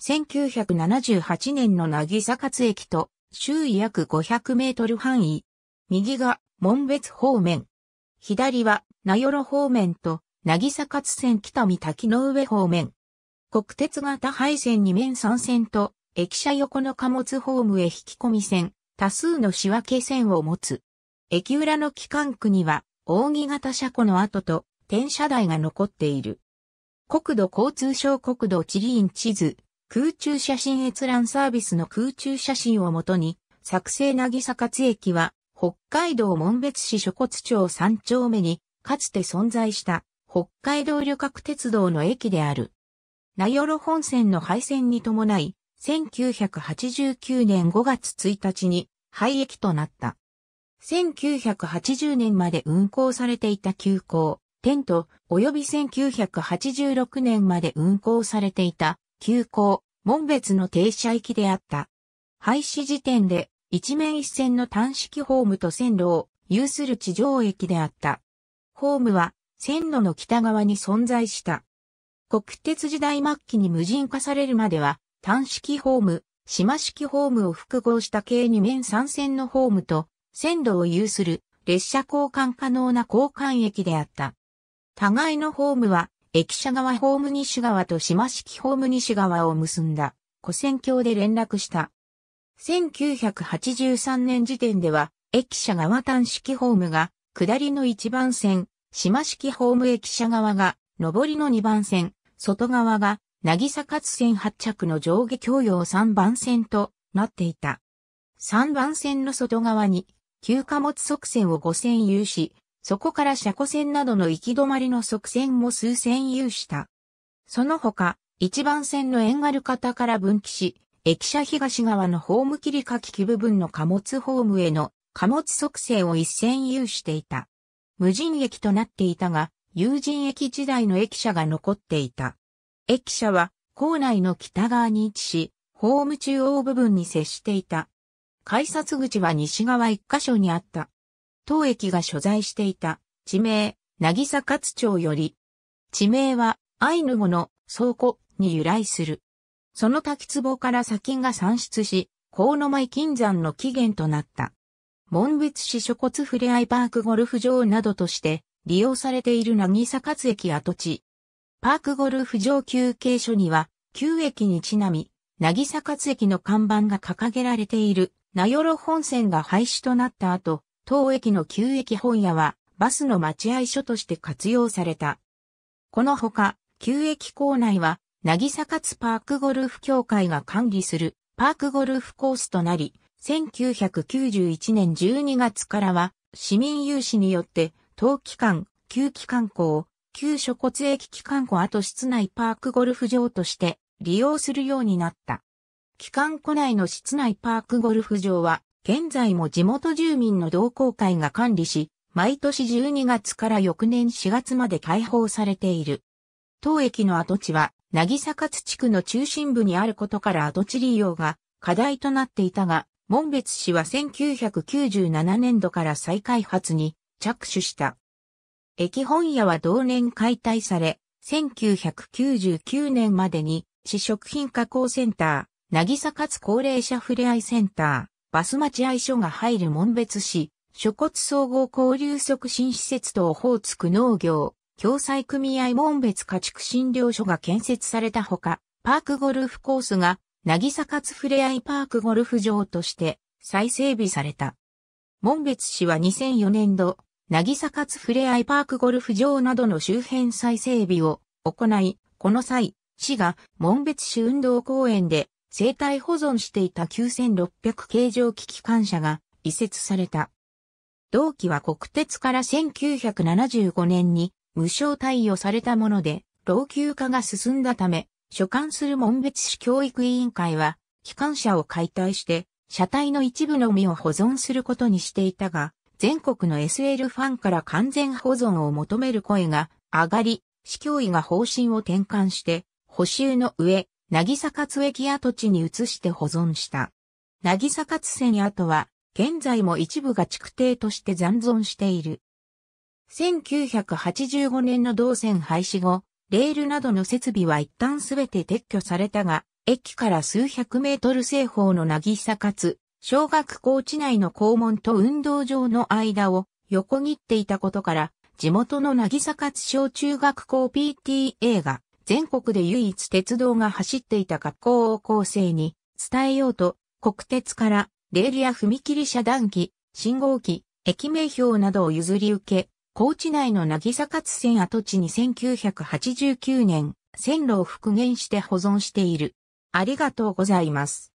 1978年の渚勝駅と周囲約500メートル範囲。右が門別方面。左は名寄方面と渚勝線北見滝の上方面。国鉄型配線2面3線と駅舎横の貨物ホームへ引き込み線、多数の仕分け線を持つ。駅裏の機関区には扇形車庫の跡と転車台が残っている。国土交通省国土地理院地図空中写真閲覧サービスの空中写真をもとに、作成なぎさかつ駅は、北海道門別市諸骨町3丁目に、かつて存在した、北海道旅客鉄道の駅である。名寄本線の廃線に伴い、1989年5月1日に、廃駅となった。1980年まで運行されていた急行、テント、及び1986年まで運行されていた急行、門別の停車駅であった。廃止時点で、一面一線の単式ホームと線路を有する地上駅であった。ホームは、線路の北側に存在した。国鉄時代末期に無人化されるまでは、単式ホーム、島式ホームを複合した計二面三線のホームと、線路を有する列車交換可能な交換駅であった。互いのホームは駅舎側ホーム西側と島式ホーム西側を結んだ、古線橋で連絡した。1983年時点では、駅舎側端式ホームが、下りの1番線、島式ホーム駅舎側が、上りの2番線、外側が、渚勝線発着の上下共用3番線となっていた。3番線の外側に、旧貨物側線を5線有し、そこから車庫線などの行き止まりの側線も数線有した。その他、一番線のある方から分岐し、駅舎東側のホーム切り書き機部分の貨物ホームへの貨物側線を一線有していた。無人駅となっていたが、有人駅時代の駅舎が残っていた。駅舎は、校内の北側に位置し、ホーム中央部分に接していた。改札口は西側一箇所にあった。当駅が所在していた地名、渚勝町より、地名はアイヌ語の倉庫に由来する。その滝壺から砂金が産出し、河野前金山の起源となった。門別市諸骨ふれあいパークゴルフ場などとして利用されている渚勝駅跡地。パークゴルフ場休憩所には、旧駅にちなみ、渚勝駅の看板が掲げられている、名寄本線が廃止となった後、当駅の旧駅本屋はバスの待合所として活用された。このほか、旧駅構内は、なぎさかつパークゴルフ協会が管理するパークゴルフコースとなり、1991年12月からは、市民有志によって、当期間、旧期間校、旧諸骨駅機関庫後室内パークゴルフ場として利用するようになった。機関庫内の室内パークゴルフ場は現在も地元住民の同好会が管理し、毎年12月から翌年4月まで開放されている。当駅の跡地は、渚勝地区の中心部にあることから跡地利用が課題となっていたが、門別市は1997年度から再開発に着手した。駅本屋は同年解体され、1999年までに、市食品加工センター、渚勝高齢者ふれあいセンター、バス待合所が入る門別市、諸骨総合交流促進施設とオホーツク農業、共済組合門別家畜診療所が建設されたほか、パークゴルフコースが、なぎさかつふれあいパークゴルフ場として再整備された。門別市は2004年度、なぎさかつふれあいパークゴルフ場などの周辺再整備を行い、この際、市が門別市運動公園で生体保存していた9600形状機機関車が移設された。同期は国鉄から1975年に無償貸与されたもので、老朽化が進んだため、所管する門別市教育委員会は、機関車を解体して、車体の一部のみを保存することにしていたが、全国の SL ファンから完全保存を求める声が上がり、市教委が方針を転換して、補修の上、渚勝駅跡地に移して保存した。渚勝線跡は、現在も一部が築堤として残存している。1985年の同線廃止後、レールなどの設備は一旦すべて撤去されたが、駅から数百メートル正方の渚勝、小学校地内の校門と運動場の間を横切っていたことから、地元の渚勝小中学校 PTA が全国で唯一鉄道が走っていた学校を構成に伝えようと、国鉄からレールや踏切遮断機、信号機、駅名標などを譲り受け、高知内の渚勝線跡地に1989年、線路を復元して保存している。ありがとうございます。